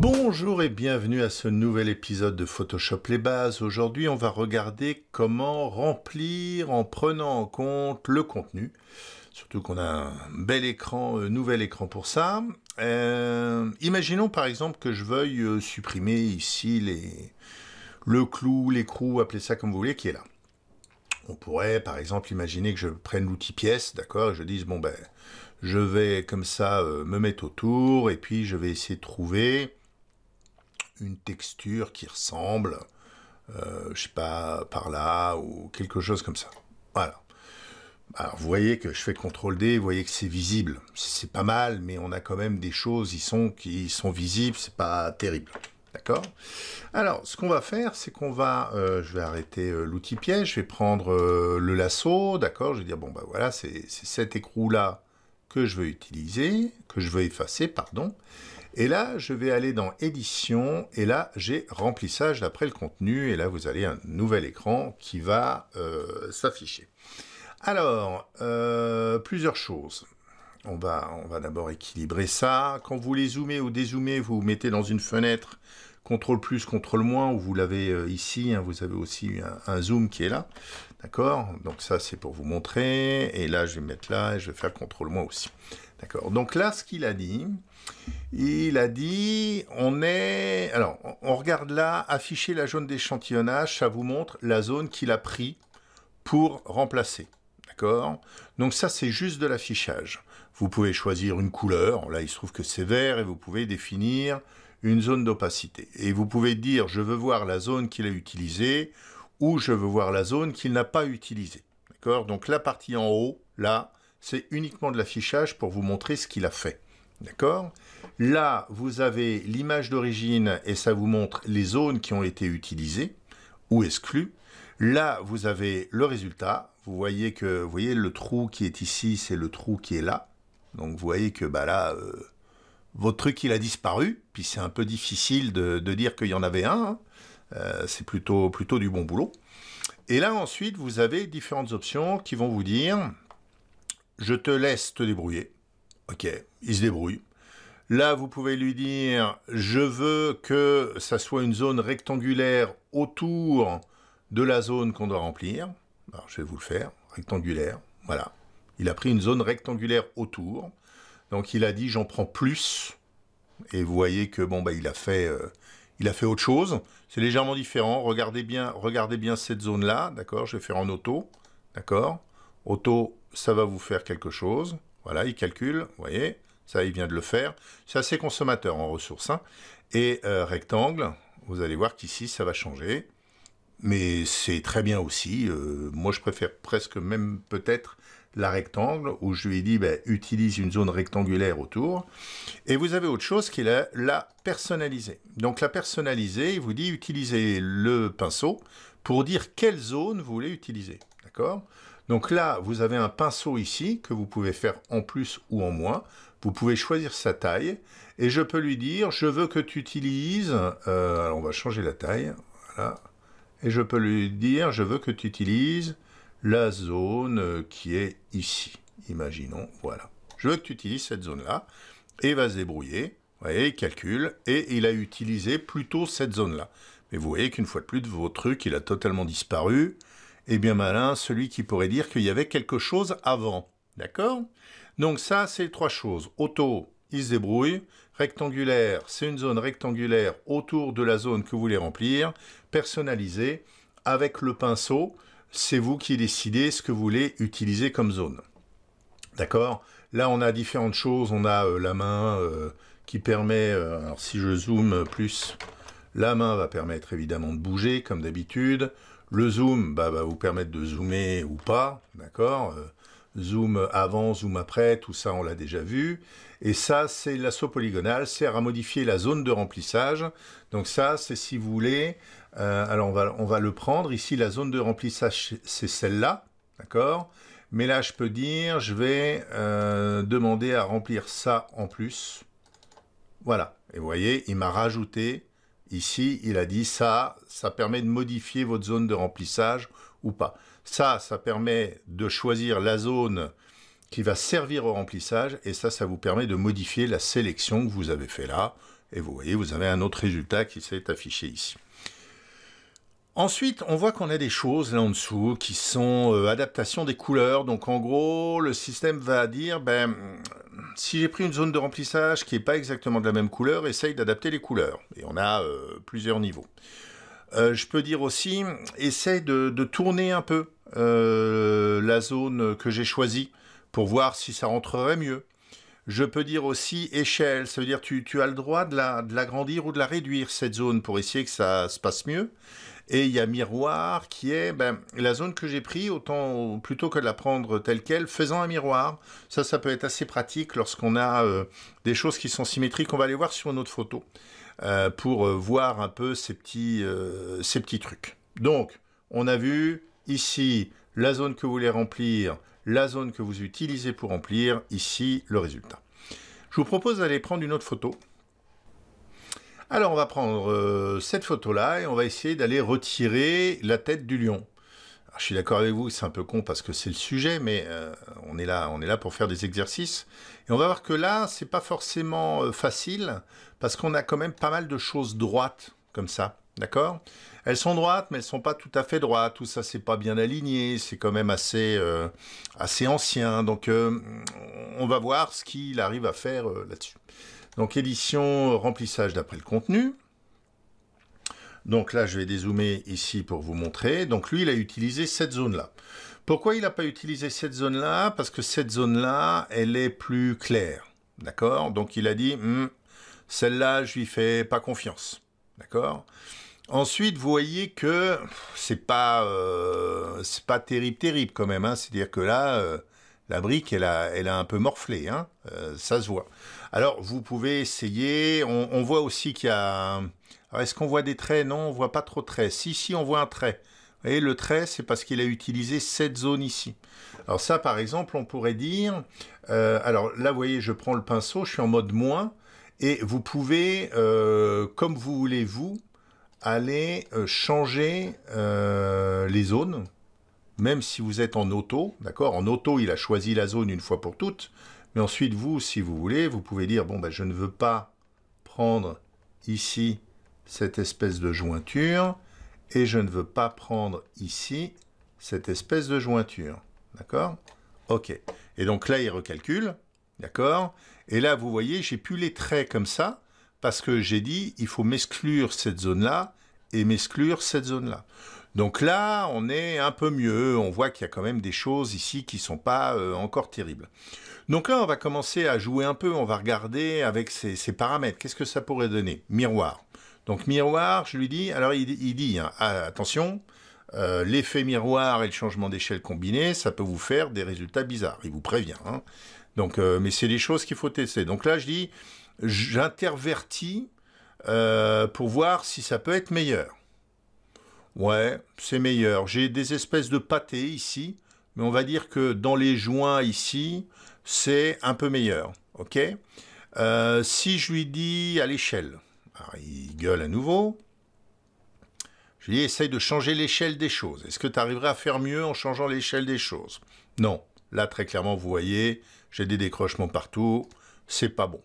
Bonjour et bienvenue à ce nouvel épisode de Photoshop les bases. Aujourd'hui on va regarder comment remplir en prenant en compte le contenu. Surtout qu'on a un bel écran, un euh, nouvel écran pour ça. Euh, imaginons par exemple que je veuille euh, supprimer ici les, le clou, l'écrou, appelez ça comme vous voulez, qui est là. On pourrait par exemple imaginer que je prenne l'outil pièce, d'accord, et je dise bon ben je vais comme ça me mettre autour et puis je vais essayer de trouver une texture qui ressemble, euh, je sais pas, par là, ou quelque chose comme ça. Voilà. Alors vous voyez que je fais CTRL D, vous voyez que c'est visible. C'est pas mal, mais on a quand même des choses qui sont, qui sont visibles, c'est pas terrible. D'accord Alors, ce qu'on va faire, c'est qu'on va... Euh, je vais arrêter euh, l'outil piège, je vais prendre le lasso, d'accord Je vais dire, bon, bah voilà, c'est cet écrou-là que je veux utiliser, que je veux effacer, pardon. Et là, je vais aller dans édition et là, j'ai remplissage d'après le contenu. Et là, vous allez un nouvel écran qui va euh, s'afficher. Alors, euh, plusieurs choses. On va, on va d'abord équilibrer ça. Quand vous les zoomez ou dézoomez, vous, vous mettez dans une fenêtre CTRL plus, CTRL moins, ou vous l'avez euh, ici, hein, vous avez aussi un, zoom qui est là. D'accord Donc ça, c'est pour vous montrer. Et là, je vais mettre là et je vais faire CTRL moins aussi. D'accord. Donc là, ce qu'il a dit, il a dit, on est, alors, on regarde là, afficher la zone d'échantillonnage, ça vous montre la zone qu'il a pris pour remplacer. D'accord Donc ça, c'est juste de l'affichage. Vous pouvez choisir une couleur, là il se trouve que c'est vert, et vous pouvez définir une zone d'opacité. Et vous pouvez dire, je veux voir la zone qu'il a utilisée, ou je veux voir la zone qu'il n'a pas utilisée. D'accord Donc la partie en haut, là, c'est uniquement de l'affichage pour vous montrer ce qu'il a fait. D'accord Là, vous avez l'image d'origine et ça vous montre les zones qui ont été utilisées ou exclues. Là, vous avez le résultat. Vous voyez que vous voyez le trou qui est ici, c'est le trou qui est là. Donc vous voyez que bah là, euh, votre truc il a disparu. Puis c'est un peu difficile de, dire qu'il y en avait un. Hein. Euh, c'est plutôt plutôt du bon boulot. Et là ensuite, vous avez différentes options qui vont vous dire je te laisse te débrouiller. Ok, il se débrouille. Là, vous pouvez lui dire, je veux que ça soit une zone rectangulaire autour de la zone qu'on doit remplir. je vais vous le faire, rectangulaire, voilà. Il a pris une zone rectangulaire autour. Donc, il a dit, j'en prends plus. Et vous voyez que, bon, bah, il a fait, euh, il a fait autre chose. C'est légèrement différent. Regardez bien, regardez bien cette zone-là, d'accord Je vais faire en auto, d'accord Auto, ça va vous faire quelque chose. Voilà, il calcule, vous voyez, ça il vient de le faire. C'est assez consommateur en ressources. Hein. Et euh, rectangle, vous allez voir qu'ici ça va changer. Mais c'est très bien aussi. Euh, moi je préfère presque même peut-être la rectangle où je lui ai dit ben, utilise une zone rectangulaire autour. Et vous avez autre chose qui est la, la personnaliser. Donc la personnaliser, il vous dit utilisez le pinceau pour dire quelle zone vous voulez utiliser. D'accord donc là, vous avez un pinceau ici que vous pouvez faire en plus ou en moins. Vous pouvez choisir sa taille et je peux lui dire, je veux que tu utilises... Euh, alors on va changer la taille, Et je peux lui dire, je veux que tu utilises la zone qui est ici. Imaginons, voilà. Je veux que tu utilises cette zone-là et va se débrouiller. Vous voyez, il calcule et il a utilisé plutôt cette zone-là. Mais vous voyez qu'une fois de plus, de vos trucs, il a totalement disparu. Et eh bien malin celui qui pourrait dire qu'il y avait quelque chose avant. D'accord Donc ça, c'est trois choses. Auto, il se débrouille. Rectangulaire, c'est une zone rectangulaire autour de la zone que vous voulez remplir. personnalisé avec le pinceau, c'est vous qui décidez ce que vous voulez utiliser comme zone. D'accord Là, on a différentes choses. On a euh, la main euh, qui permet, euh, alors si je zoome plus, la main va permettre évidemment de bouger comme d'habitude. Le zoom bah, va vous permettre de zoomer ou pas, d'accord euh, Zoom avant, zoom après, tout ça on l'a déjà vu. Et ça, c'est l'assaut polygonal, sert à modifier la zone de remplissage. Donc ça, c'est si vous voulez, euh, alors on va, on va le prendre. Ici, la zone de remplissage, c'est celle-là, d'accord Mais là, je peux dire, je vais euh, demander à remplir ça en plus. Voilà. Et vous voyez, il m'a rajouté Ici, il a dit ça, ça permet de modifier votre zone de remplissage ou pas. Ça, ça permet de choisir la zone qui va servir au remplissage et ça, ça vous permet de modifier la sélection que vous avez fait là. Et vous voyez, vous avez un autre résultat qui s'est affiché ici. Ensuite, on voit qu'on a des choses là en dessous qui sont euh, adaptation des couleurs. Donc en gros, le système va dire, ben, mm, si j'ai pris une zone de remplissage qui n'est pas exactement de la même couleur, essaye d'adapter les couleurs. Et on a euh, plusieurs niveaux. Euh, je peux dire aussi, essaye de tourner un peu la zone que j'ai choisie pour voir si ça rentrerait mieux. Je peux dire aussi échelle, ça veut dire tu, tu as le droit de la, de l'agrandir ou de la réduire, cette zone, pour essayer que ça se passe mieux. Et il y a miroir qui est ben, la zone que j'ai prise, autant plutôt que de la prendre telle qu'elle, faisant un miroir. Ça, ça peut être assez pratique lorsqu'on a euh, des choses qui sont symétriques. On va aller voir sur une autre photo euh, pour euh, voir un peu ces petits trucs. Donc, on a vu ici la zone que vous voulez remplir, la zone que vous utilisez pour remplir, ici le résultat. Je vous propose d'aller prendre une autre photo. Alors on va prendre euh, cette photo-là et on va essayer d'aller retirer la tête du lion. je suis d'accord avec vous, c'est un peu con parce que c'est le sujet, mais euh, on, est là, on est là pour faire des exercices. Et on va voir que là, c'est pas forcément euh, facile parce qu'on a quand même pas mal de choses droites comme ça. D'accord Elles sont droites, mais elles ne sont pas tout à fait droites. Tout ça, c'est pas bien aligné. C'est quand même assez, euh, assez ancien. Donc, euh, on va voir ce qu'il arrive à faire euh, là-dessus. Donc, édition, remplissage d'après le contenu. Donc là, je vais dézoomer ici pour vous montrer. Donc lui, il a utilisé cette zone-là. Pourquoi il n'a pas utilisé cette zone-là Parce que cette zone-là, elle est plus claire. D'accord Donc il a dit, hmm, celle-là, je lui fais pas confiance. D'accord Ensuite, vous voyez que c'est pas euh, pas terrible terrible quand même. Hein. C'est-à-dire que là, euh, la brique, elle a, elle a un peu morflé. Hein. Euh, ça se voit. Alors, vous pouvez essayer. On, voit aussi qu'il y a. Est-ce qu'on voit des traits Non, on voit pas trop de traits. Si, si, on voit un trait. Vous voyez, le trait, c'est parce qu'il a utilisé cette zone ici. Alors ça, par exemple, on pourrait dire... alors là, vous voyez, je prends le pinceau, je suis en mode moins. Et vous pouvez, comme vous voulez, vous, aller euh, changer euh, les zones, même si vous êtes en auto, d'accord En auto, il a choisi la zone une fois pour toutes, mais ensuite, vous, si vous voulez, vous pouvez dire, bon, ben, je ne veux pas prendre ici cette espèce de jointure, et je ne veux pas prendre ici cette espèce de jointure, d'accord Ok. Et donc là, il recalcule, d'accord Et là, vous voyez, j'ai pu les traits comme ça, parce que j'ai dit, il faut m'exclure cette zone-là, et m'exclure cette zone-là. Donc là, on est un peu mieux, on voit qu'il y a quand même des choses ici qui sont pas euh, encore terribles. Donc là, on va commencer à jouer un peu, on va regarder avec ces, paramètres, qu'est-ce que ça pourrait donner Miroir. Donc miroir, je lui dis, alors il, dit, hein, ah, attention, euh, l'effet miroir et le changement d'échelle combiné, ça peut vous faire des résultats bizarres, il vous prévient. Hein. Donc, euh, mais c'est des choses qu'il faut tester. Donc là, je dis, j'intervertis euh, pour voir si ça peut être meilleur. Ouais, c'est meilleur. J'ai des espèces de pâtés ici, mais on va dire que dans les joints ici, c'est un peu meilleur. Ok euh, Si je lui dis à l'échelle, il gueule à nouveau. Je lui dis, essaye de changer l'échelle des choses. Est-ce que tu arriverais à faire mieux en changeant l'échelle des choses Non. Là, très clairement, vous voyez, j'ai des décrochements partout. C'est pas bon.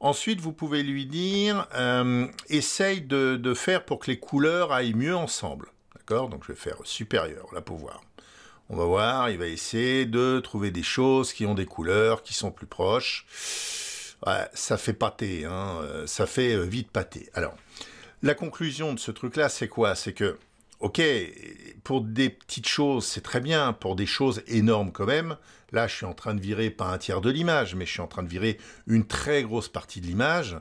Ensuite, vous pouvez lui dire, euh, essaye de, faire pour que les couleurs aillent mieux ensemble. D'accord Donc je vais faire supérieur, là pour voir. On va voir, il va essayer de trouver des choses qui ont des couleurs, qui sont plus proches. ça fait pâté, hein, euh, ça fait euh, vite pâté. Alors, la conclusion de ce truc-là, c'est quoi C'est que ok, pour des petites choses, c'est très bien, pour des choses énormes quand même, là je suis en train de virer pas un tiers de l'image, mais je suis en train de virer une très grosse partie de l'image,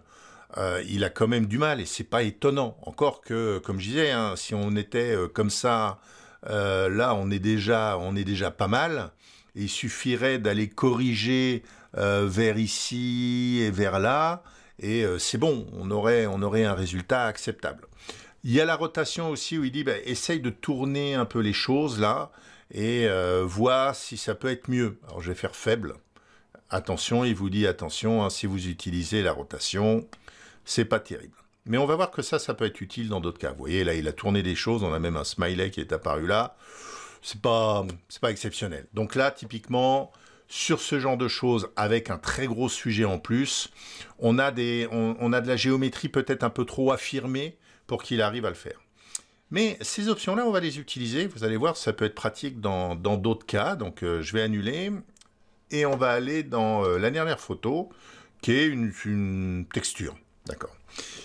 euh, il a quand même du mal et c'est pas étonnant. Encore que, comme je disais, hein, si on était euh, comme ça, euh, là on est, déjà, on est déjà pas mal, il suffirait d'aller corriger vers ici et vers là, et c'est bon, on aurait, on aurait un résultat acceptable. Il y a la rotation aussi où il dit, bah, essaye de tourner un peu les choses là et euh, vois voir si ça peut être mieux. Alors je vais faire faible. Attention, il vous dit attention, hein, si vous utilisez la rotation, c'est pas terrible. Mais on va voir que ça, ça peut être utile dans d'autres cas. Vous voyez, là, il a tourné des choses. On a même un smiley qui est apparu là. C'est pas, c'est pas exceptionnel. Donc là, typiquement, sur ce genre de choses, avec un très gros sujet en plus, on a des, on a de la géométrie peut-être un peu trop affirmée pour qu'il arrive à le faire. Mais ces options-là, on va les utiliser. Vous allez voir, ça peut être pratique dans d'autres cas. Donc, euh, je vais annuler et on va aller dans euh, la dernière photo qui est une, texture. D'accord.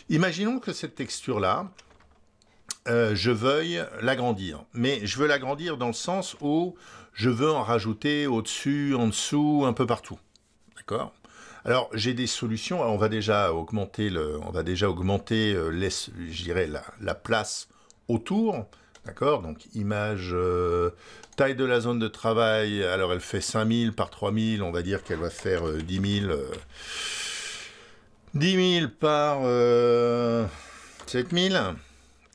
Imaginons que cette texture-là, euh, je veuille l'agrandir. Mais je veux l'agrandir dans le sens où je veux en rajouter au-dessus, en dessous, un peu partout. D'accord alors j'ai des solutions. On va déjà augmenter le, on va déjà augmenter euh, laisse, la, place autour. D'accord Donc image, euh, taille de la zone de travail, alors elle fait 5000 par 3000, on va dire qu'elle va faire euh, dix 10 000. par 7000,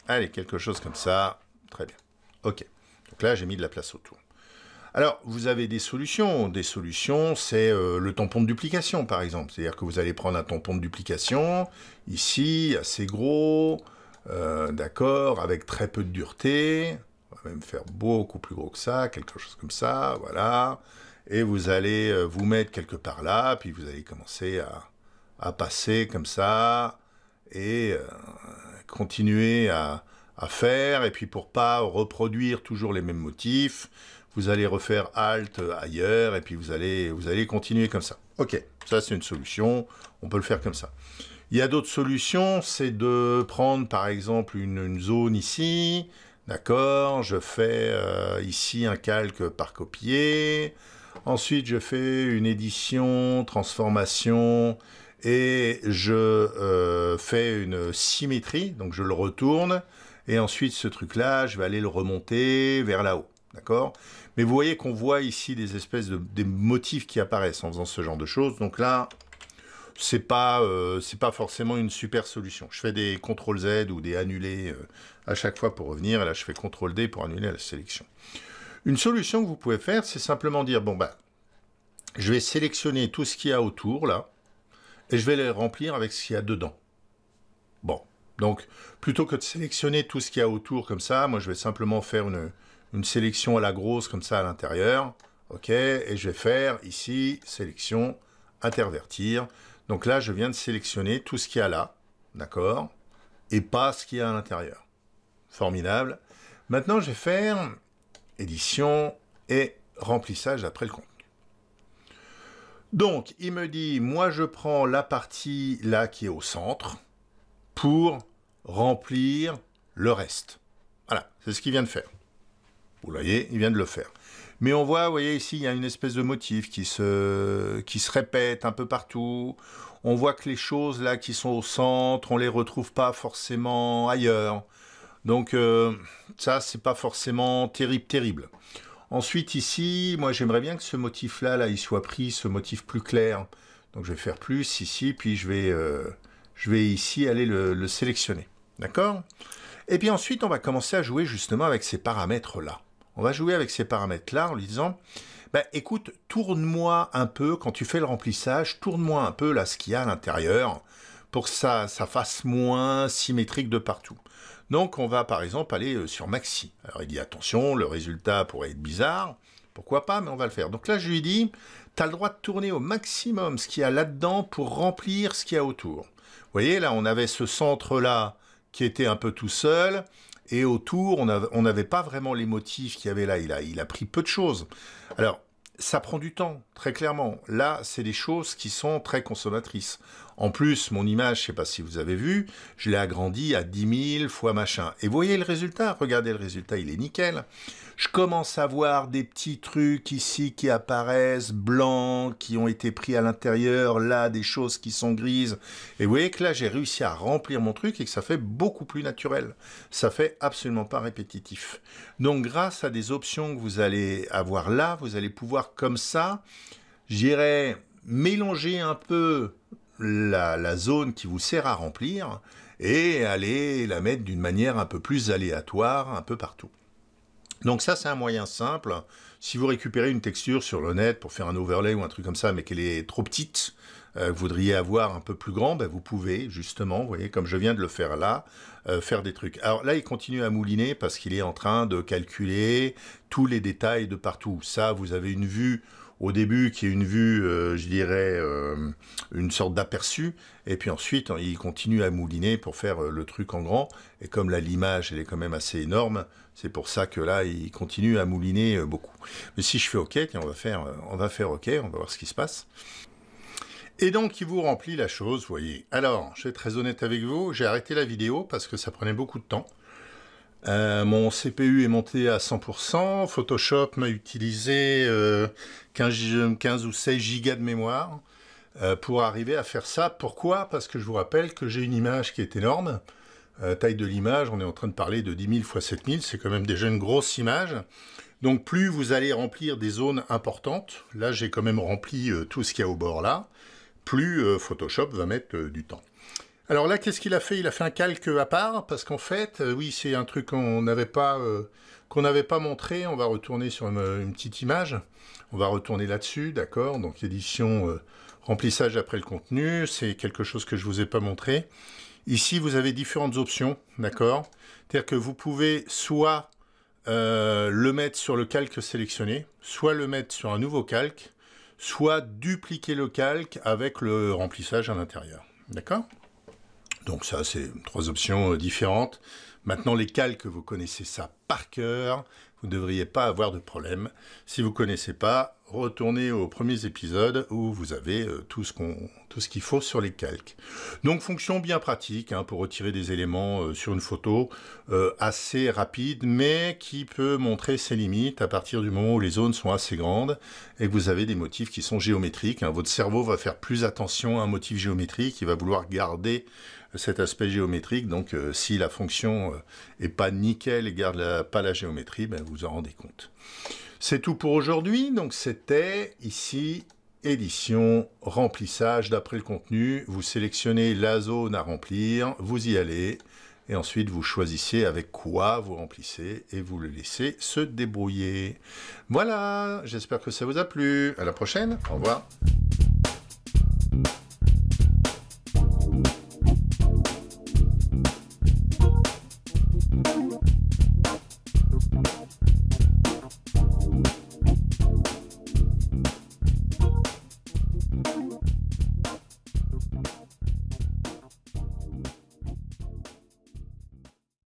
Allez, quelque chose comme ça. Très bien. Ok. Donc là, j'ai mis de la place autour. Alors, vous avez des solutions. Des solutions, c'est euh, le tampon de duplication, par exemple. C'est-à-dire que vous allez prendre un tampon de duplication, ici, assez gros, euh, d'accord, avec très peu de dureté. On va même faire beaucoup plus gros que ça, quelque chose comme ça, voilà. Et vous allez euh, vous mettre quelque part là, puis vous allez commencer à, passer comme ça, et continuer à, à faire, et puis pour pas reproduire toujours les mêmes motifs, vous allez refaire Alt ailleurs, et puis vous allez, vous allez continuer comme ça. Ok, ça c'est une solution, on peut le faire comme ça. Il y a d'autres solutions, c'est de prendre par exemple une, zone ici, d'accord, je fais euh, ici un calque par copier, ensuite je fais une édition, transformation, et je euh, fais une symétrie, donc je le retourne, et ensuite ce truc-là, je vais aller le remonter vers là-haut. D'accord mais vous voyez qu'on voit ici des espèces de des motifs qui apparaissent en faisant ce genre de choses. Donc là, c'est pas euh, pas forcément une super solution. Je fais des CTRL Z ou des annulés euh, à chaque fois pour revenir. Et là, je fais CTRL D pour annuler la sélection. Une solution que vous pouvez faire, c'est simplement dire bon bah, je vais sélectionner tout ce qu'il y a autour là et je vais les remplir avec ce qu'il y a dedans. Bon, donc plutôt que de sélectionner tout ce qu'il y a autour comme ça, moi je vais simplement faire une, une sélection à la grosse comme ça à l'intérieur. OK, et je vais faire ici sélection, intervertir. Donc là, je viens de sélectionner tout ce qu'il y a là, d'accord Et pas ce qu'il y a à l'intérieur. Formidable. Maintenant, je vais faire édition et remplissage après le contenu. Donc, il me dit, moi, je prends la partie là qui est au centre pour remplir le reste. Voilà, c'est ce qu'il vient de faire. Vous voyez, il vient de le faire. Mais on voit, vous voyez ici, il y a une espèce de motif qui se, qui se répète un peu partout. On voit que les choses là qui sont au centre, on ne les retrouve pas forcément ailleurs. Donc euh, ça, ça, n'est pas forcément terrible, terrible. Ensuite ici, moi j'aimerais bien que ce motif là, là, il soit pris, ce motif plus clair. Donc je vais faire plus ici, puis je vais, euh, je vais ici aller le sélectionner. D'accord Et puis ensuite, on va commencer à jouer justement avec ces paramètres là. On va jouer avec ces paramètres-là en lui disant, bah, écoute, tourne-moi un peu, quand tu fais le remplissage, tourne-moi un peu là ce qu'il y a à l'intérieur pour que ça, ça fasse moins symétrique de partout. Donc on va par exemple aller euh, sur Maxi. Alors il dit attention, le résultat pourrait être bizarre, pourquoi pas, mais on va le faire. Donc là je lui dis, tu as le droit de tourner au maximum ce qu'il y a là-dedans pour remplir ce qu'il y a autour. Vous voyez, là on avait ce centre-là qui était un peu tout seul, et autour, on n'avait pas vraiment les motifs qu'il y avait là. Il a, pris peu de choses. Alors, ça prend du temps, très clairement. Là, c'est des choses qui sont très consommatrices. En plus, mon image, je ne sais pas si vous avez vu, je l'ai agrandie à 10 000 fois machin. Et voyez le résultat, regardez le résultat, il est nickel. Je commence à voir des petits trucs ici qui apparaissent, blancs, qui ont été pris à l'intérieur, là, des choses qui sont grises. Et vous voyez que là, j'ai réussi à remplir mon truc et que ça fait beaucoup plus naturel. Ça fait absolument pas répétitif. Donc, grâce à des options que vous allez avoir là, vous allez pouvoir comme ça, j'irai mélanger un peu la, zone qui vous sert à remplir et aller la mettre d'une manière un peu plus aléatoire un peu partout. Donc ça, c'est un moyen simple. Si vous récupérez une texture sur le net pour faire un overlay ou un truc comme ça, mais qu'elle est trop petite, euh, vous voudriez avoir un peu plus grand, ben vous pouvez justement, vous voyez, comme je viens de le faire là, euh, faire des trucs. Alors là, il continue à mouliner parce qu'il est en train de calculer tous les détails de partout. Ça, vous avez une vue au début qui est une vue, euh, je dirais, euh, une sorte d'aperçu, et puis ensuite hein, il continue à mouliner pour faire euh, le truc en grand, et comme là l'image elle est quand même assez énorme, c'est pour ça que là il continue à mouliner beaucoup. Mais si je fais OK, on va faire, on va faire OK, on va voir ce qui se passe. Et donc, il vous remplit la chose, vous voyez. Alors, je vais être très honnête avec vous, j'ai arrêté la vidéo parce que ça prenait beaucoup de temps. Euh, mon CPU est monté à 100%. Photoshop m'a utilisé 15, euh, ou 16 gigas de mémoire euh, pour arriver à faire ça. Pourquoi Parce que je vous rappelle que j'ai une image qui est énorme. taille de l'image, on est en train de parler de 10 000 x 7 000. C'est quand même déjà une grosse image. Donc plus vous allez remplir des zones importantes, là j'ai quand même rempli tout ce qu'il y a au bord là, plus Photoshop va mettre du temps. Alors là, qu'est-ce qu'il a fait Il a fait un calque à part, parce qu'en fait, euh, oui, c'est un truc qu'on n'avait pas, euh, pas montré. On va retourner sur euh, une, petite image. On va retourner là-dessus, d'accord Donc édition remplissage après le contenu, c'est quelque chose que je ne vous ai pas montré. Ici, vous avez différentes options, d'accord C'est-à-dire que vous pouvez soit le mettre sur le calque sélectionné, soit le mettre sur un nouveau calque, soit dupliquer le calque avec le remplissage à l'intérieur, d'accord donc ça, c'est trois options euh, différentes. Maintenant, les calques, vous connaissez ça par cœur. Vous ne devriez pas avoir de problème. Si vous ne connaissez pas, retourner aux premiers épisodes où vous avez euh, tout ce qu'on tout ce qu'il faut sur les calques. Donc fonction bien pratique hein, pour retirer des éléments euh, sur une photo euh, assez rapide mais qui peut montrer ses limites à partir du moment où les zones sont assez grandes et que vous avez des motifs qui sont géométriques. Hein. Votre cerveau va faire plus attention à un motif géométrique, il va vouloir garder cet aspect géométrique. Donc si la fonction est pas nickel et garde pas la géométrie, ben, vous en rendez compte. C'est tout pour aujourd'hui. Donc c'était ici édition remplissage d'après le contenu. Vous sélectionnez la zone à remplir, vous y allez et ensuite vous choisissez avec quoi vous remplissez et vous le laissez se débrouiller. Voilà, j'espère que ça vous a plu. À la prochaine. Au revoir.